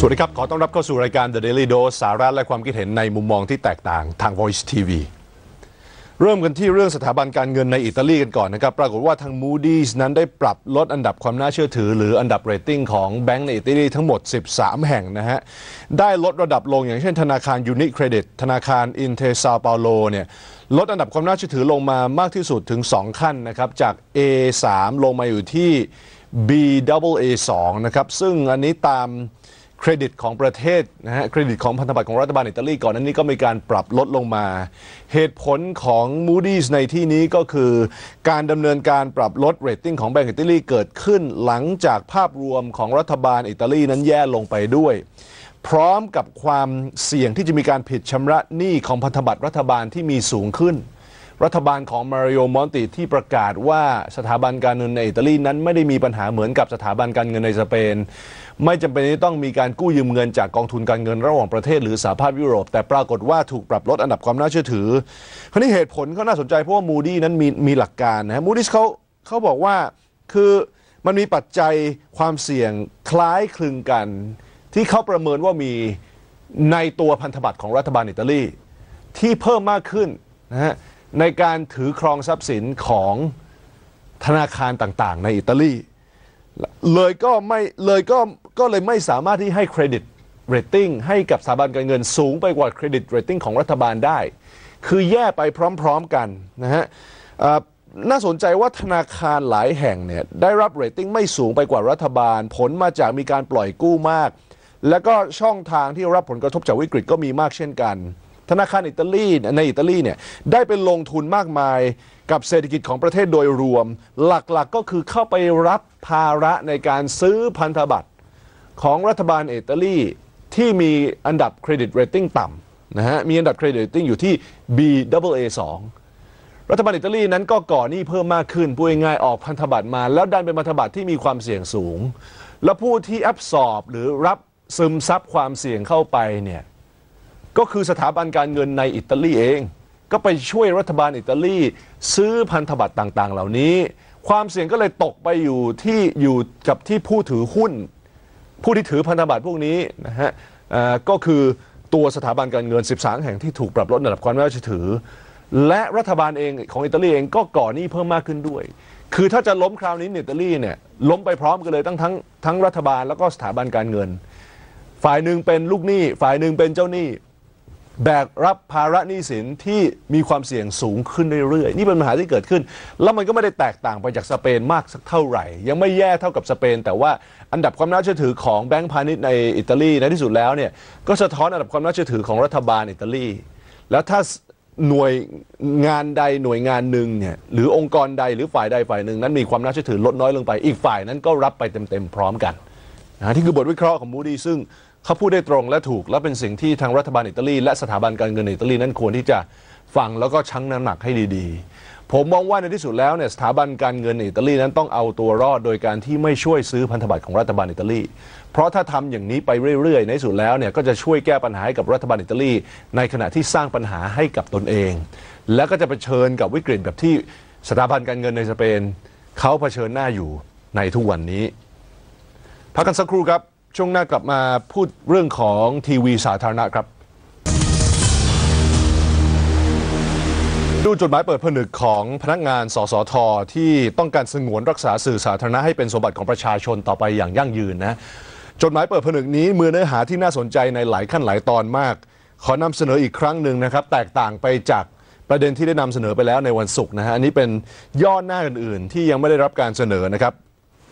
สวัสดีครับ ขอต้อนรับเข้าสู่รายการ The Daily Dose สาระและความคิดเห็นในมุมมองที่แตกต่างทาง Voice TV เริ่มกันที่เรื่องสถาบันการเงินในอิตาลีกันก่อนนะครับ ปรากฏว่าทาง Moody's นั้นได้ปรับลดอันดับความน่าเชื่อถือ หรืออันดับเรตติ้งของแบงก์ในอิตาลีทั้งหมด 13 แห่งนะฮะ ได้ลดระดับลงอย่างเช่นธนาคารยูนิเครดิตธนาคารอินเทซาเปาโลเนี่ย ลดอันดับความน่าเชื่อถือลงมามากที่สุดถึง 2 ขั้นนะครับ จาก A3 ลงมาอยู่ที่ BAA2 นะครับ ซึ่งอันนี้ตามเครดิตของประเทศนะฮะเครดิตของพันธบัตรของรัฐบาลอิตาลีก่อนนั้นนี้ก็มีการปรับลดลงมา เหตุผลของ Moody's ในที่นี้ก็คือ การดำเนินการปรับลดเรตติ้งของแบงก์อิตาลีเกิดขึ้นหลังจากภาพรวมของรัฐบาลอิตาลีนั้นแย่ลงไปด้วย พร้อมกับความเสี่ยงที่จะมีการผิดชำระหนี้ของพันธบัตรรัฐบาลที่มีสูงขึ้น รัฐบาลของมาริโอมอนติที่ประกาศว่าสถาบันการเงินในอิตาลีนั้นไม่ได้มีปัญหาเหมือนกับสถาบันการเงินในสเปนไม่จำเป็นที่ต้องมีการกู้ยืมเงินจากกองทุนการเงินระหว่างประเทศหรือสหภาพยุโรป แต่ปรากฏว่าถูกปรับลดอันดับความน่าเชื่อถือคราวนี้เหตุผลก็น่าสนใจเพราะว่ามูดี้นั้นมีมีหลักการนะมูดี้เขาเขาบอกว่าคือมันมีปัจจัยความเสี่ยงคล้ายคลึงกัน ที่เขาประเมินว่ามีในตัวพันธบัตรของรัฐบาลอิตาลีที่เพิ่มมากขึ้นนะฮะในการถือครองทรัพย์สินของธนาคารต่างๆ ในอิตาลี เลยก็ไม่เลยก็ก็เลยไม่สามารถที่ให้เครดิตเรตติ้งให้กับสถาบันการเงินสูงไปกว่าเครดิตเรตติ้งของรัฐบาลได้ คือแย่ไปพร้อมๆกันนะฮะน่าสนใจว่าธนาคารหลายแห่งเนี่ยได้รับเรตติ้งไม่สูงไปกว่ารัฐบาล ผลมาจากมีการปล่อยกู้มาก และก็ช่องทางที่รับผลกระทบจากวิกฤตก็มีมากเช่นกัน ธนาคารอิตาลีในอิตาลีเนี่ยได้ไปลงทุนมากมายกับเศรษฐกิจของประเทศโดยรวม หลักๆกก็คือเข้าไปรับภาระในการซื้อพันธบัตรของรัฐบาลอิตาลีที่มีอันดับเครดิตเรตติ้งต่ำนะฮะมีอันดับเครดิตเรตติ้งอยู่ที่ BAA2 รัฐบาลอิตาลีนั้นก็ก่อหนี้เพิ่มมากขึ้นพูดง่ายออกพันธบัตรมา แล้วดันเป็นพันธบัตรที่มีความเสี่ยงสูง และผู้ที่แอบสอบหรือรับซึมซับความเสี่ยงเข้าไปเนี่ยก็คือสถาบันการเงินในอิตาลีเอง ก็ไปช่วยรัฐบาลอิตาลีซื้อพันธบัตรต่างๆ เหล่านี้ ความเสี่ยงก็เลยตกไปอยู่ที่อยู่กับที่ผู้ถือหุ้นผู้ที่ถือพันธบัตรพวกนี้นะฮะก็คือตัวสถาบันการเงิน 13 แห่งที่ถูกปรับลดระดับความน่าเชื่อถือ และรัฐบาลเองของอิตาลีเองก็ก่อหนี้เพิ่มมากขึ้นด้วย คือถ้าจะล้มคราวนี้อิตาลีเนี่ยล้มไปพร้อมกันเลยทั้งทั้งทั้งรัฐบาลแล้วก็สถาบันการเงิน ฝ่ายหนึ่งเป็นลูกหนี้ ฝ่ายหนึ่งเป็นเจ้าหนี้แบกรับภาระหนี้สินที่มีความเสี่ยงสูงขึ้นเรื่อยๆนี่เป็นปัญหาที่เกิดขึ้น แล้วมันก็ไม่ได้แตกต่างไปจากสเปนมากสักเท่าไหร่ ยังไม่แย่เท่ากับสเปน แต่ว่าอันดับความน่าเชื่อถือของแบงก์พาณิชย์ในอิตาลี ในที่สุดแล้วเนี่ย ก็สะท้อนอันดับความน่าเชื่อถือของรัฐบาลอิตาลี แล้วถ้าหน่วยงานใดหน่วยงานหนึ่งเนี่ยหรือองค์กรใดหรือฝ่ายใดฝ่ายหนึ่งนั้นมีความน่าเชื่อถือลดน้อยลงไปอีกฝ่ายนั้นก็รับไปเต็มๆพร้อมกันนะที่คือบทวิเคราะห์ของมูดี้ซึ่งเขาพูดได้ตรงและถูกและเป็นสิ่งที่ทางรัฐบาลอิตาลีและ สถาบันการเงินอิตาลีนั้นควรที่จะฟังแล้วก็ชั่งน้ำหนักให้ดีๆ ผมมองว่าในที่สุดแล้วเนี่ยสถาบันการเงินอิตาลี นั้นต้องเอาตัวรอดโดยการที่ไม่ช่วยซื้อพันธบัตรของรัฐบาลอิตาลี เพราะถ้าทำอย่างนี้ไปเรื่อยๆ ในที่สุดแล้วเนี่ยก็จะช่วยแก้ปัญหาให้กับรัฐบาลอิตาลีในขณะที่สร้างปัญหาให้กับตนเอง และก็จะเผชิญกับวิกฤตแบบที่สถาบันการเงินในสเปนเขาเผชิญหน้าอยู่ในทุกวันนี้พักกันสักครู่ครับช่วงหน้ากลับมาพูดเรื่องของทีวีสาธารณะครับ ดูจดหมายเปิดผนึกของพนักงาน สสท ที่ต้องการสงวนรักษาสื่อสาธารณะให้เป็นสมบัติของประชาชนต่อไปอย่างยั่งยืนนะจดหมายเปิดผนึกนี้มือเนื้อหาที่น่าสนใจในหลายขั้นหลายตอนมาก ขอนำเสนออีกครั้งหนึ่งนะครับ แตกต่างไปจากประเด็นที่ได้นำเสนอไปแล้วในวันศุกร์นะฮะอันนี้เป็นย่อหน้าอื่นๆ ที่ยังไม่ได้รับการเสนอนะครับ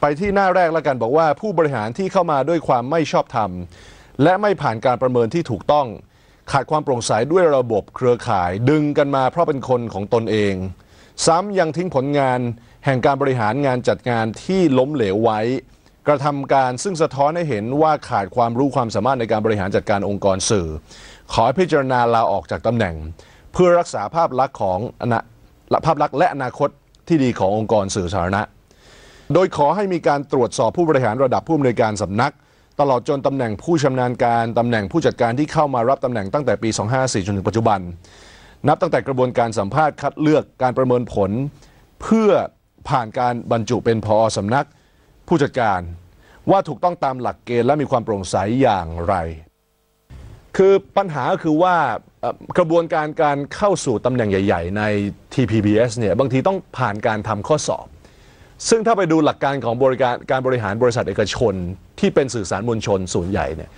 ไปที่หน้าแรกแล้วกันบอกว่าผู้บริหารที่เข้ามาด้วยความไม่ชอบธรรมและไม่ผ่านการประเมินที่ถูกต้อง ขาดความโปร่งใสด้วยระบบเครือข่ายดึงกันมาเพราะเป็นคนของตนเอง ซ้ำยังทิ้งผลงาน แห่งการบริหารงานจัดงานที่ล้มเหลวไว้ กระทำการซึ่งสะท้อนให้เห็นว่าขาดความรู้ความสามารถในการบริหารจัดการองค์กรสื่อ ขอให้พิจารณาลาออกจากตำแหน่ง เพื่อรักษาภาพลักษณ์ของภาพลักษณ์และอนาคตที่ดีขององค์กรสื่อสาธารณะโดยขอให้มีการตรวจสอบผู้บริหารระดับผู้อำนวยการสำนัก ตลอดจนตำแหน่งผู้ชำนาญการตำแหน่งผู้จัดการที่เข้ามารับตำแหน่งตั้งแต่ปี 254 จนถึงปัจจุบัน นับตั้งแต่กระบวนการสัมภาษณ์คัดเลือกการประเมินผล เพื่อผ่านการบรรจุเป็นพอสำนักผู้จัดการว่าถูกต้องตามหลักเกณฑ์และมีความโปร่งใสอย่างไร คือปัญหาคือว่ากระบวนการการเข้าสู่ตำแหน่งใหญ่ ๆ ใน TPBS เนี่ยบางทีต้องผ่านการทำข้อสอบซึ่งถ้าไปดูหลักการของบริการการบริหารบริษัทเอกชนที่เป็นสื่อสารมวลชนส่วนใหญ่เนี่ย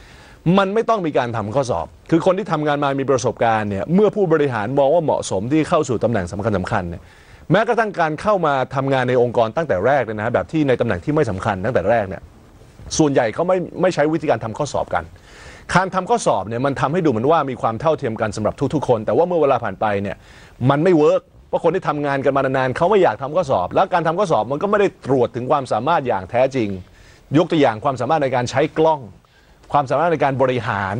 มันไม่ต้องมีการทำข้อสอบ คือคนที่ทำงานมามีประสบการณ์เนี่ยเมื่อผู้บริหารมองว่าเหมาะสมที่เข้าสู่ตำแหน่งสำคัญสาคัญเนี่ยแม้กระทั่งการเข้ามาทำงานในองค์กรตั้งแต่แรกเลยนะแบบที่ในตำแหน่งที่ไม่สำคัญตั้งแต่แรกเนี่ยส่วนใหญ่เขาไม่ไม่ใช้วิธีการทำข้อสอบกันการทำข้อสอบเนี่ยมันทำให้ดูเหมือนว่ามีความเท่าเทียมกันสำหรับทุกๆคนแต่ว่าเมื่อเวลาผ่านไปเนี่ยมันไม่เวิร์กเพราะคนที่ทำงานกันมานานๆเขาไม่อยากทำข้อสอบ แล้วการทำข้อสอบมันก็ไม่ได้ตรวจถึงความสามารถอย่างแท้จริงยกตัวอย่างความสามารถในการใช้กล้อง ความสามารถในการบริหาร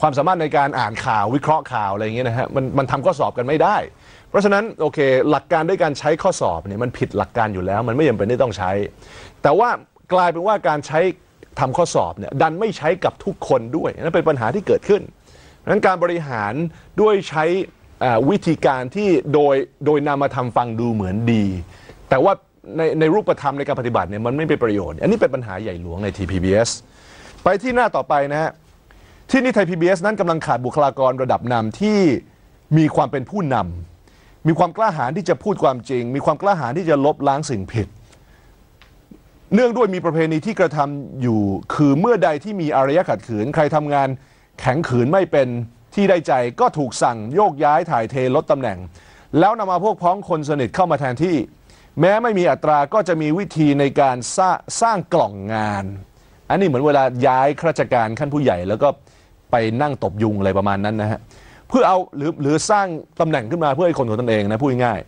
ความสามารถในการอ่านข่าววิเคราะห์ข่าวอะไรอย่างเงี้ยนะฮะมันมันทำข้อสอบกันไม่ได้ เพราะฉะนั้นโอเคหลักการด้วยการใช้ข้อสอบเนี่ยมันผิดหลักการอยู่แล้ว มันไม่ยังเป็นที่ต้องใช้ แต่ว่ากลายเป็นว่าการใช้ทำข้อสอบเนี่ยดันไม่ใช้กับทุกคนด้วยนั่นเป็นปัญหาที่เกิดขึ้นนั้นการบริหารด้วยใช้วิธีการที่โดยโดยนำมาทำฟังดูเหมือนดี แต่ว่าในในรูปธรรมในการปฏิบัติเนี่ยมันไม่เป็นประโยชน์อันนี้เป็นปัญหาใหญ่หลวงใน TPBS ไปที่หน้าต่อไปนะฮะที่นี่ไทย PBS นั้นกำลังขาดบุคลากรระดับนำที่มีความเป็นผู้นำมีความกล้าหาญที่จะพูดความจริง มีความกล้าหาญที่จะลบล้างสิ่งผิด เนื่องด้วยมีประเพณีที่กระทำอยู่คือเมื่อใดที่มีอารยะขัดขืน ใครทำงานแข็งขืนไม่เป็นที่ได้ใจก็ถูกสั่งโยกย้ายถ่ายเทลดตำแหน่ง แล้วนำมาพวกพ้องคนสนิท เข้ามาแทนที่ แม้ไม่มีอัตราก็จะมีวิธีในการสร้างางกล่องงาน อันนี้เหมือนเวลาย้ายข้าราชการขั้นผู้ใหญ่แล้วก็ไปนั่งตบยุงอะไรประมาณนั้นนะฮะเพื่อเอาหรือหรือสร้างตำแหน่งขึ้นมาเพื่อให้คนของตนเองนะ พูดง่าย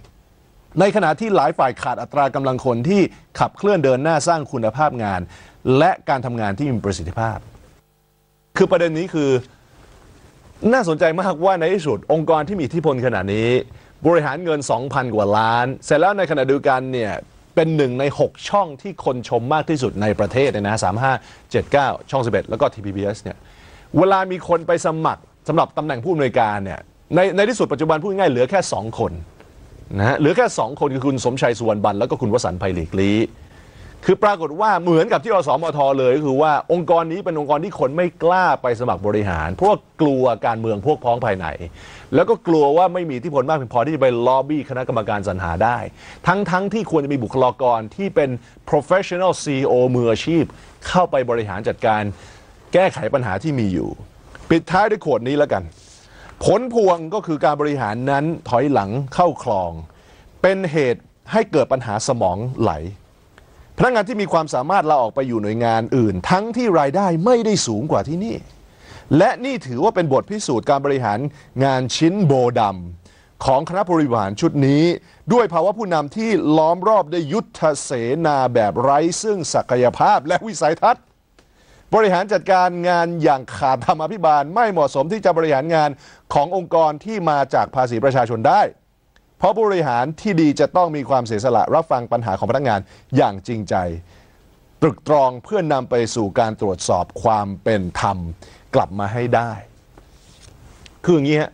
ในขณะที่หลายฝ่ายขาดอัตรากำลังคนที่ขับเคลื่อนเดินหน้าสร้างคุณภาพงาน และการทำงานที่มีประสิทธิภาพ คือประเด็นนี้คือน่าสนใจมากว่าในที่สุดองค์กรที่มีอิทธิพลขนาดนี้ บริหารเงิน 2,000 กว่าล้านเสร็จแล้วในขณะเดียวกันเนี่ยเป็นหนึ่งใน 6 ช่องที่คนชมมากที่สุดในประเทศเนี่ยนะสามห้าเจ็ดเก้าช่อง 11 แล้วก็ TPBS เนี่ย เวลามีคนไปสมัครสำหรับตำแหน่งผู้อำนวยการเนี่ยในในที่สุดปัจจุบันพูดง่ายเหลือแค่ 2 คนนะฮะเหลือแค่ 2 คนคือคุณสมชัยสุวรรณบันแล้วก็คุณวสันต์ไพลีกลีคือปรากฏว่าเหมือนกับที่อสมทเลยก็คือว่าองค์กรนี้เป็นองค์กรที่คนไม่กล้าไปสมัครบริหาร เพราะวกลัวการเมืองพวกพ้องภายใน แล้วก็กลัวว่าไม่มีที่ผลมากเพียงพอที่จะไปล็อบบี้คณะกรรมการสรรหาได้ ทั้งๆทที่ควรจะมีบุคลากรที่เป็น professional CEO มืออาชีพ เข้าไปบริหารจัดการแก้ไขปัญหาที่มีอยู่ ปิดท้ายด้วยขวดนี้แล้วกัน ผลพวงก็คือการบริหารนั้นถอยหลังเข้าคลอง เป็นเหตุให้เกิดปัญหาสมองไหลนักงานที่มีความสามารถลาออกไปอยู่หน่วยงานอื่น ทั้งที่รายได้ไม่ได้สูงกว่าที่นี่ และนี่ถือว่าเป็นบทพิสูจน์การบริหารงานชิ้นโบดำ ของคณะบริหารชุดนี้ด้วยภาวะผู้นำที่ล้อมรอบด้วยยุทธเสนาแบบไร้ ซึ่งศักยภาพและวิสัยทัศน์บริหารจัดการงานอย่างขาดธรรมอภิบาลไม่เหมาะสมที่จะบริหารงานขององค์กรที่มาจากภาษีประชาชนได้เพราะบริหารที่ดีจะต้องมีความเสียสละรับฟังปัญหาของพนักงานอย่างจริงใจ ตรึกตรองเพื่อนนำไปสู่การตรวจสอบความเป็นธรรมกลับมาให้ได้คืออย่างนี้ฮะ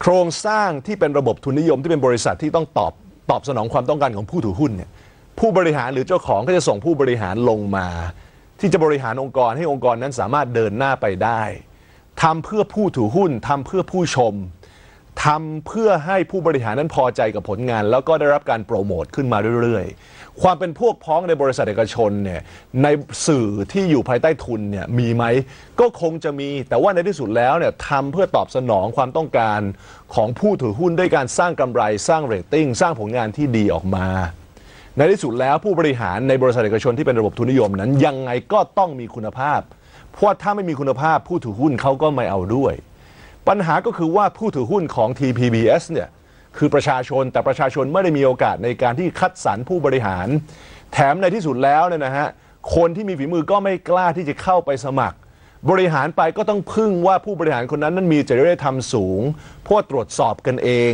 โครงสร้างที่เป็นระบบทุนนิยมที่เป็นบริษัทที่ต้องตอบตอบสนองความต้องการของผู้ถือหุ้นเนี่ยผู้บริหารหรือเจ้าของก็จะส่งผู้บริหารลงมา ที่จะบริหารองค์กรให้องค์กรนั้นสามารถเดินหน้าไปได้ทำเพื่อผู้ถือหุ้นทำเพื่อผู้ชมทำเพื่อให้ผู้บริหารนั้นพอใจกับผลงาน แล้วก็ได้รับการโปรโมทขึ้นมาเรื่อย ๆ ความเป็นพวกพ้องในบริษัทเอกชนเนี่ยในสื่อที่อยู่ภายใต้ทุนเนี่ยมีไหมก็คงจะมีแต่ว่าในที่สุดแล้วเนี่ยทำเพื่อตอบสนองความต้องการของผู้ถือหุ้นด้วยการสร้างกำไรสร้างเรตติ้งสร้างผลงานที่ดีออกมา ในที่สุดแล้วผู้บริหารในบริษัทเอกชนที่เป็นระบบทุนนิยมนั้นยังไงก็ต้องมีคุณภาพเพราะถ้าไม่มีคุณภาพผู้ถือหุ้นเขาก็ไม่เอาด้วยปัญหาก็คือว่าผู้ถือหุ้นของ TPBS เนี่ยคือประชาชนแต่ประชาชนไม่ได้มีโอกาสในการที่คัดสรรผู้บริหาร แถมในที่สุดแล้วเนี่ยนะฮะคนที่มีฝีมือก็ไม่กล้าที่จะเข้าไปสมัคร บริหารไปก็ต้องพึ่งว่าผู้บริหารคนนั้นนั้นมีจริยธรรมสูง พวกตรวจสอบกันเอง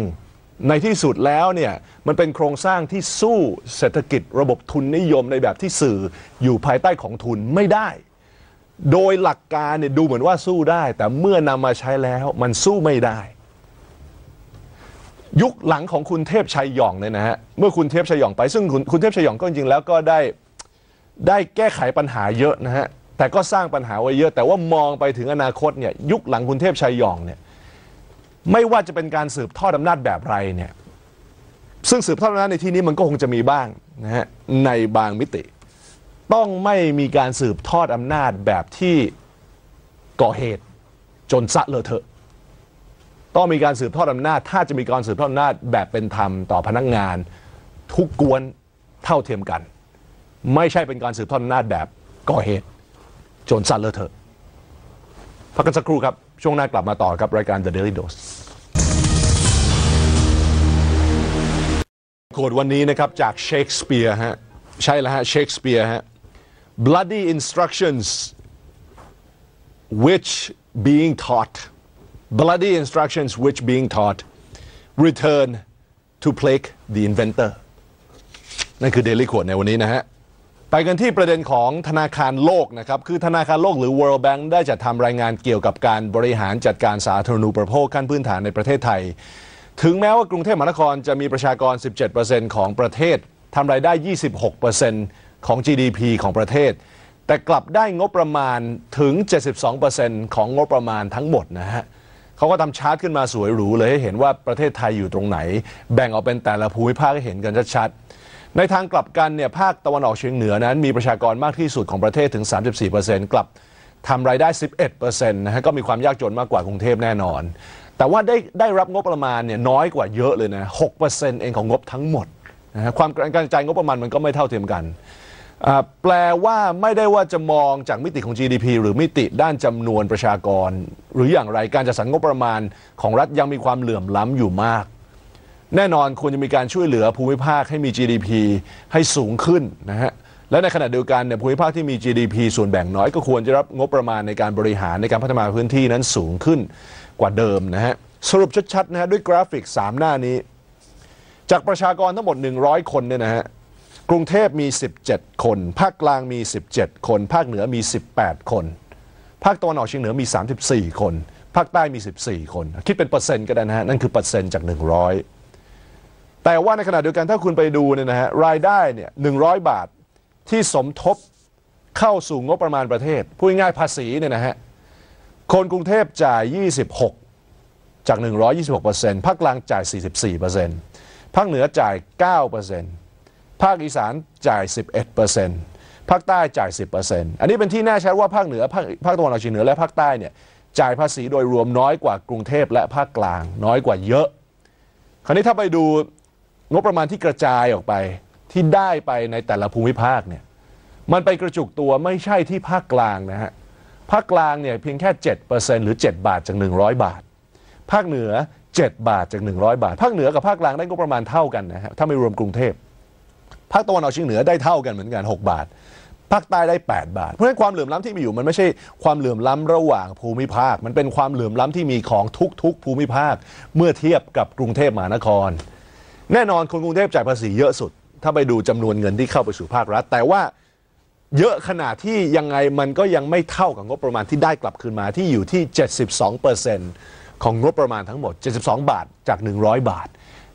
ในที่สุดแล้วเนี่ยมันเป็นโครงสร้างที่สู้เศรษฐกิจระบบทุนนิยมในแบบที่สื่ออยู่ภายใต้ของทุนไม่ได้โดยหลักการเนี่ยดูเหมือนว่าสู้ได้ แต่เมื่อนำมาใช้แล้วมันสู้ไม่ได้ ยุคหลังของคุณเทพชัยหยองเนี่ยนะฮะเมื่อคุณเทพชัยหยองไป ซึ่งคุณคุณเทพชัยหยองก็จริงแล้วก็ได้ได้แก้ไขปัญหาเยอะนะฮะแต่ก็สร้างปัญหาไว้เยอะ แต่ว่ามองไปถึงอนาคตเนี่ยยุคหลังคุณเทพชัยหยองเนี่ยไม่ว่าจะเป็นการสืบทอดอำนาจแบบไรเนี่ยซึ่งสืบทอดอำนาจในที่นี้มันก็คงจะมีบ้างนะฮะในบางมิติต้องไม่มีการสืบทอดอำนาจแบบที่ ก่อเหตุจนสะเลอะเทอะ ต้องมีการสืบทอดอำนาจถ้าจะมีการสืบทอดอำนาจแบบเป็นธรรมต่อพนักงงาน ทุกกวนเท่าเทียมกัน ไม่ใช่เป็นการสืบทอดอำนาจแบบ ก่อเหตุจนสะเลอะเทอะพักกันสักครู่ครับช่วงหน้ากลับมาต่อกับรายการ The Daily Dose โคดวันนี้นะครับจากเชคสเปียร์ฮะใช่แล้วฮะเชคสเปียร์ฮะ bloody instructions which being taught bloody instructions which being taught return to plague the inventor นั่นคือ Daily Quote ในวันนี้นะฮะ ไปกันที่ประเด็นของธนาคารโลกนะครับ คือธนาคารโลก หรือ World Bank ได้จัดทำรายงานเกี่ยวกับการบริหาร จัดการสาธารณูปโภค ขั้นพื้นฐานในประเทศไทย ถึงแม้ว่ากรุงเทพมหานคร จะมีประชากร 17%ของประเทศทำรายได้ 26%ของ GDP ของประเทศ แต่กลับได้งบประมาณถึง 72%ของงบประมาณทั้งหมดนะฮะเขาก็ทำชาร์ตขึ้นมาสวยหรูเลยให้เห็นว่าประเทศไทยอยู่ตรงไหน แบ่งออกเป็นแต่ละภูมิภาคให้เห็นกันชัดๆในทางกลับกันเนี่ยภาคตะวันออกเฉียงเหนือนั้น มีประชากรมากที่สุดของประเทศถึง 34%กลับทำรายได้ 11%นะฮะก็มีความยากจนมากกว่ากรุงเทพแน่นอน แต่ว่าได้ได้รับงบประมาณเนี่ยน้อยกว่าเยอะเลยนะ6%เองของงบทั้งหมดนะฮะความการะจายงบประมาณมันก็ไม่เท่าเทียมกันแปลว่าไม่ได้ว่าจะมองจากมิติของ GDP หรือมิติด้านจำนวนประชากร หรืออย่างไรการจัดสรรงบประมาณของรัฐยังมีความเหลื่อมล้ำอยู่มาก แน่นอนควรจะมีการช่วยเหลือภูมิภาคให้มี GDP ให้สูงขึ้นนะฮะและในขณะเดียวกันเนี่ยภูมิภาคที่มี GDP ส่วนแบ่งน้อยก็ควรจะรับงบประมาณในการบริหารในการพัฒนาพื้นที่นั้นสูงขึ้นกว่าเดิมนะฮะสรุปชัดๆนะฮะด้วยกราฟิก 3 หน้านี้ จากประชากรทั้งหมด 100 คนเนี่ยนะฮะกรุงเทพมี 17 คน ภาคกลางมี 17 คน ภาคเหนือมี 18 คน ภาคตะวันออกเฉียงเหนือมี 34 คน ภาคใต้มี 14 คน คิดเป็นเปอร์เซ็นต์ก็ได้นะฮะ นั่นคือเปอร์เซ็นต์จาก 100 แต่ว่าในขณะเดียวกันถ้าคุณไปดูเนี่ยนะฮะ รายได้เนี่ย100 บาทที่สมทบเข้าสู่งบประมาณประเทศ พูดง่ายภาษีเนี่ยนะฮะ คนกรุงเทพจ่าย 26 จาก 126%ภาคกลางจ่าย 44%ภาคเหนือจ่าย 9%ภาคอีสานจ่าย 11%ภาคใต้จ่าย 10%อันนี้เป็นที่แน่ชัดว่าภาคเหนือภาคภาคตะวันออกเฉียงเหนือและภาคใต้เนี่ยจ่ายภาษีโดยรวมน้อยกว่ากรุงเทพและภาคกลางน้อยกว่าเยอะ คราวนี้ถ้าไปดูงบประมาณที่กระจายออกไปที่ได้ไปในแต่ละภูมิภาคเนี่ยมันไปกระจุกตัวไม่ใช่ที่ภาคกลางนะฮะ ภาคกลางเนี่ยเพียงแค่ 7%หรือ 7 บาทจาก 100 บาท ภาคเหนือ 7 บาทจาก 100 บาท ภาคเหนือกับภาคกลางได้งบประมาณเท่ากันนะฮะถ้าไม่รวมกรุงเทพภาคตะวันออกเฉียงเหนือได้เท่ากันเหมือนกัน 6 บาทภาคใต้ได้ 8 บาท เพราะฉะนั้นความเหลื่อมล้ำที่มีอยู่มันไม่ใช่ความเหลื่อมล้ำระหว่างภูมิภาค มันเป็นความเหลื่อมล้ำที่มีของทุก ๆ ภูมิภาคเมื่อเทียบกับกรุงเทพมหานคร แน่นอนคนกรุงเทพจ่ายภาษีเยอะสุด ถ้าไปดูจำนวนเงินที่เข้าไปสู่ภาครัฐแต่ว่าเยอะขนาดที่ยังไงมันก็ยังไม่เท่ากับงบประมาณที่ได้กลับคืนมาที่อยู่ที่72%ของงบประมาณทั้งหมด 72 บาทจาก 100 บาท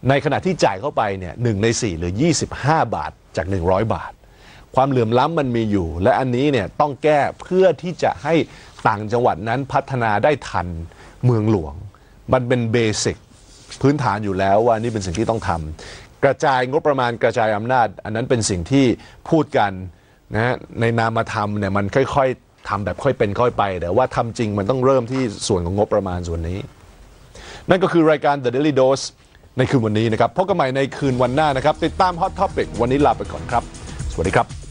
ในขณะที่จ่ายเข้าไปเนี่ยหใน 4 หรือ 25 บาทจาก 100 บาท ความเหลื่อมล้ำมันมีอยู่ และอันนี้เนี่ยต้องแก้เพื่อที่จะให้ต่างจังหวัดนั้นพัฒนาได้ทันเมืองหลวง มันเป็นเบสิกพื้นฐานอยู่แล้วว่านี่เป็นสิ่งที่ต้องทำกระจายงบประมาณกระจายอำนาจ อันนั้นเป็นสิ่งที่พูดกันนะในนามธรรมเนี่ยมันค่อยๆทำแบบค่อยเป็นค่อยไป แต่ว่าทำจริงมันต้องเริ่มที่ส่วนของงบประมาณส่วนนี้ นั่นก็คือรายการ The Daily Dose ในคืนวันนี้นะครับพบกันใหม่ในคืนวันหน้านะครับ ติดตามฮอตท็อปิกวันนี้ลาไปก่อนครับ สวัสดีครับ